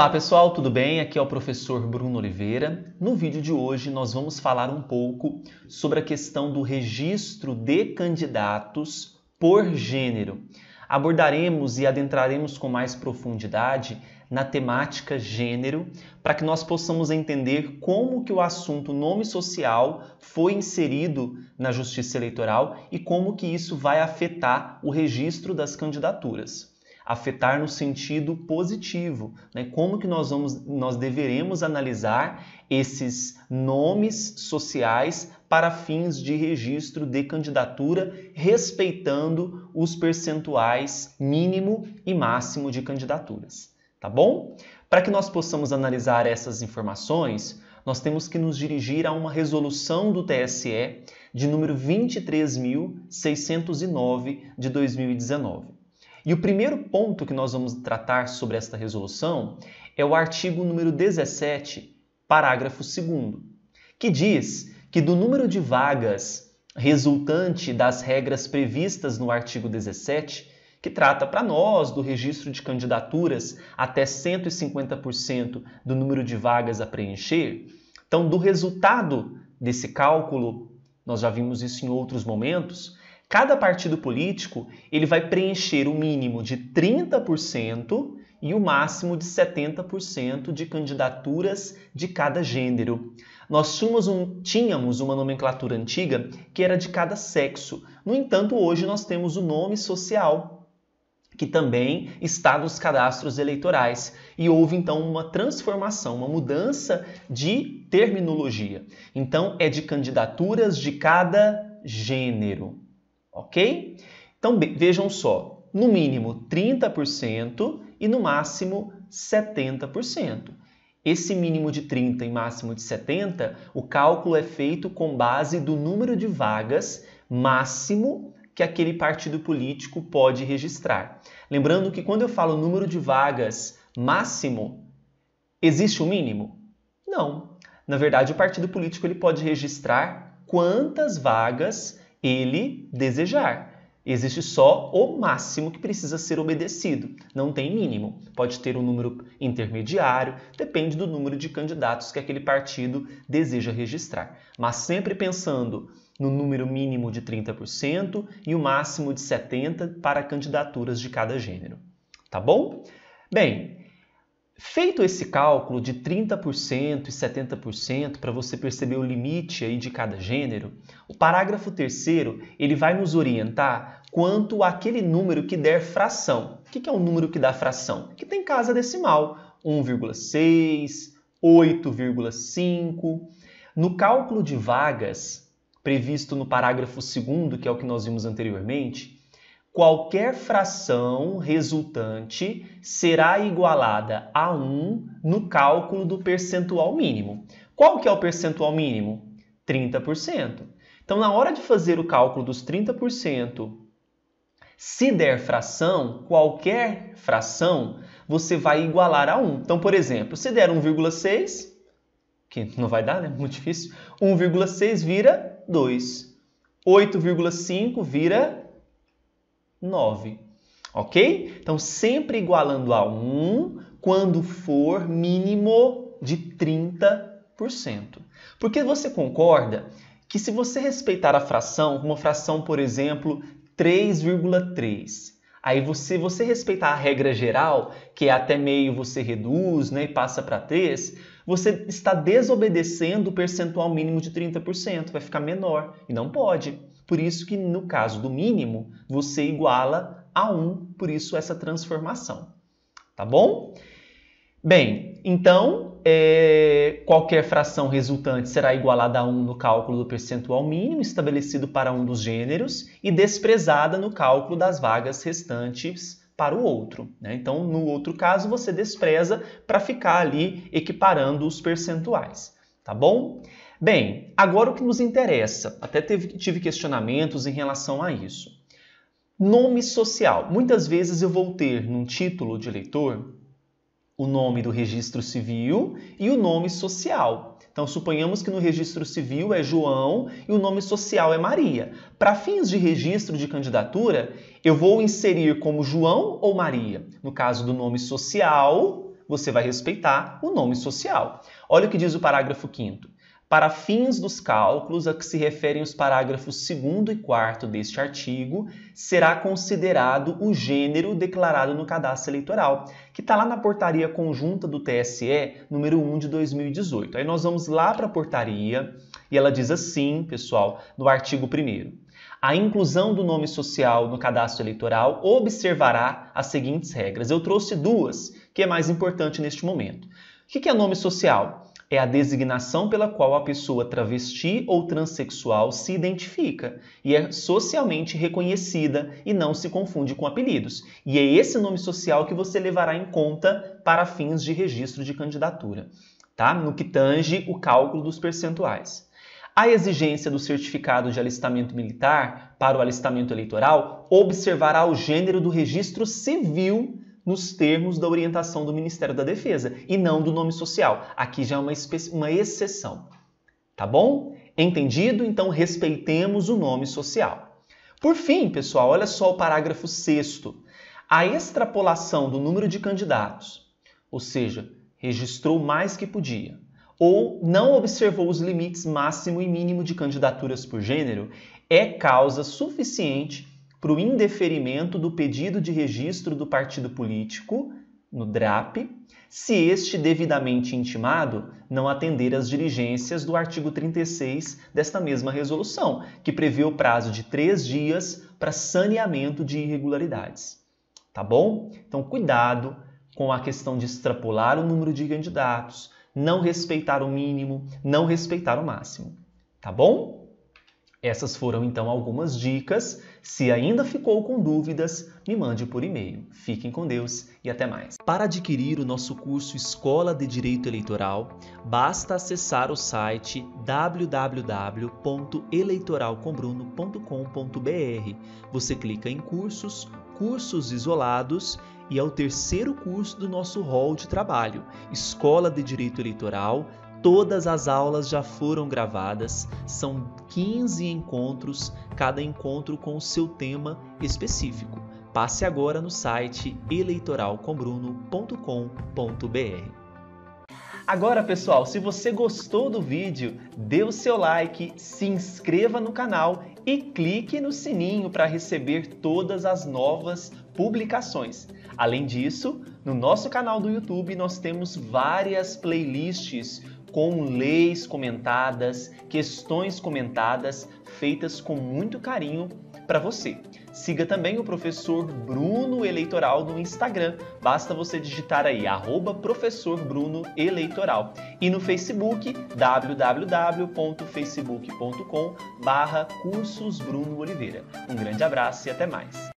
Olá pessoal, tudo bem? Aqui é o professor Bruno Oliveira. No vídeo de hoje nós vamos falar um pouco sobre a questão do registro de candidatos por gênero. Abordaremos e adentraremos com mais profundidade na temática gênero, para que nós possamos entender como que o assunto nome social foi inserido na Justiça Eleitoral e como que isso vai afetar o registro das candidaturas afetar no sentido positivo, né? Como que nós vamos, nós deveremos analisar esses nomes sociais para fins de registro de candidatura, respeitando os percentuais mínimo e máximo de candidaturas, tá bom? Para que nós possamos analisar essas informações, nós temos que nos dirigir a uma resolução do TSE de número 23.609 de 2019. E o primeiro ponto que nós vamos tratar sobre esta resolução é o artigo número 17, parágrafo 2, que diz que do número de vagas resultante das regras previstas no artigo 17, que trata para nós do registro de candidaturas até 150% do número de vagas a preencher. Então, do resultado desse cálculo, nós já vimos isso em outros momentos, Cada partido político ele vai preencher o mínimo de 30% e o máximo de 70% de candidaturas de cada gênero. Nós tínhamos, um, tínhamos, uma nomenclatura antiga que era de cada sexo. No entanto, hoje nós temos o nome social, que também está nos cadastros eleitorais. E houve então uma transformação, uma mudança de terminologia. Então, é de candidaturas de cada gênero ok? Então vejam só, no mínimo 30% e no máximo 70%. Esse mínimo de 30 e máximo de 70, o cálculo é feito com base do número de vagas máximo que aquele partido político pode registrar. Lembrando que quando eu falo número de vagas máximo, existe o um mínimo? Não. Na verdade, o partido político ele pode registrar quantas vagas ele desejar. Existe só o máximo que precisa ser obedecido, não tem mínimo. Pode ter um número intermediário, depende do número de candidatos que aquele partido deseja registrar. Mas sempre pensando no número mínimo de 30% e o máximo de 70% para candidaturas de cada gênero. Tá bom? Bem, Feito esse cálculo de 30% e 70% para você perceber o limite aí de cada gênero, o parágrafo terceiro ele vai nos orientar quanto àquele número que der fração. O que é um número que dá fração? Que tem casa decimal, 1,6, 8,5. No cálculo de vagas previsto no parágrafo segundo, que é o que nós vimos anteriormente, qualquer fração resultante será igualada a 1 no cálculo do percentual mínimo. Qual que é o percentual mínimo? 30%. Então, na hora de fazer o cálculo dos 30%, se der fração, qualquer fração, você vai igualar a 1. Então, por exemplo, se der 1,6, que não vai dar, né? Muito difícil. 1,6 vira 2. 8,5 vira 9. Ok? Então, sempre igualando a 1 quando for mínimo de 30%. Porque você concorda que se você respeitar a fração, uma fração, por exemplo, 3,3, aí você, você respeitar a regra geral, que é até meio você reduz né, e passa para 3, você está desobedecendo o percentual mínimo de 30%, vai ficar menor e não pode. Por isso que no caso do mínimo, você iguala a 1, por isso essa transformação. Tá bom? Bem, então é, qualquer fração resultante será igualada a 1 no cálculo do percentual mínimo estabelecido para um dos gêneros e desprezada no cálculo das vagas restantes para o outro. Né? Então, no outro caso, você despreza para ficar ali equiparando os percentuais, tá bom? Bem, agora o que nos interessa, até teve, tive questionamentos em relação a isso. Nome social. Muitas vezes eu vou ter num título de eleitor o nome do registro civil e o nome social. Então, suponhamos que no registro civil é João e o nome social é Maria. Para fins de registro de candidatura, eu vou inserir como João ou Maria. No caso do nome social, você vai respeitar o nome social. Olha o que diz o parágrafo 5 para fins dos cálculos a que se referem os parágrafos 2 e 4 deste artigo, será considerado o gênero declarado no cadastro eleitoral, que está lá na portaria conjunta do TSE, número 1 de 2018. Aí nós vamos lá para a portaria e ela diz assim, pessoal, no artigo 1. A inclusão do nome social no cadastro eleitoral observará as seguintes regras. Eu trouxe duas, que é mais importante neste momento. O que é nome social? é a designação pela qual a pessoa travesti ou transexual se identifica e é socialmente reconhecida e não se confunde com apelidos. E é esse nome social que você levará em conta para fins de registro de candidatura, tá? No que tange o cálculo dos percentuais. A exigência do certificado de alistamento militar para o alistamento eleitoral observará o gênero do registro civil nos termos da orientação do Ministério da Defesa e não do nome social. Aqui já é uma, uma exceção. Tá bom? Entendido? Então respeitemos o nome social. Por fim, pessoal, olha só o parágrafo 6. A extrapolação do número de candidatos, ou seja, registrou mais que podia, ou não observou os limites máximo e mínimo de candidaturas por gênero, é causa suficiente para o indeferimento do pedido de registro do partido político no DRAP, se este devidamente intimado não atender às diligências do artigo 36 desta mesma resolução, que prevê o prazo de três dias para saneamento de irregularidades. Tá bom? Então, cuidado com a questão de extrapolar o número de candidatos, não respeitar o mínimo, não respeitar o máximo. Tá bom? Essas foram então algumas dicas. Se ainda ficou com dúvidas, me mande por e-mail. Fiquem com Deus e até mais. Para adquirir o nosso curso Escola de Direito Eleitoral, basta acessar o site www.eleitoralcombruno.com.br. Você clica em cursos, cursos isolados e é o terceiro curso do nosso hall de trabalho, Escola de Direito Eleitoral Todas as aulas já foram gravadas, são 15 encontros, cada encontro com o seu tema específico. Passe agora no site eleitoralcombruno.com.br. Agora, pessoal, se você gostou do vídeo, dê o seu like, se inscreva no canal e clique no sininho para receber todas as novas publicações. Além disso, no nosso canal do YouTube nós temos várias playlists com leis comentadas, questões comentadas, feitas com muito carinho para você. Siga também o professor Bruno Eleitoral no Instagram. Basta você digitar aí arroba professor Bruno Eleitoral. E no Facebook, www.facebook.com barra cursos Bruno Oliveira. Um grande abraço e até mais.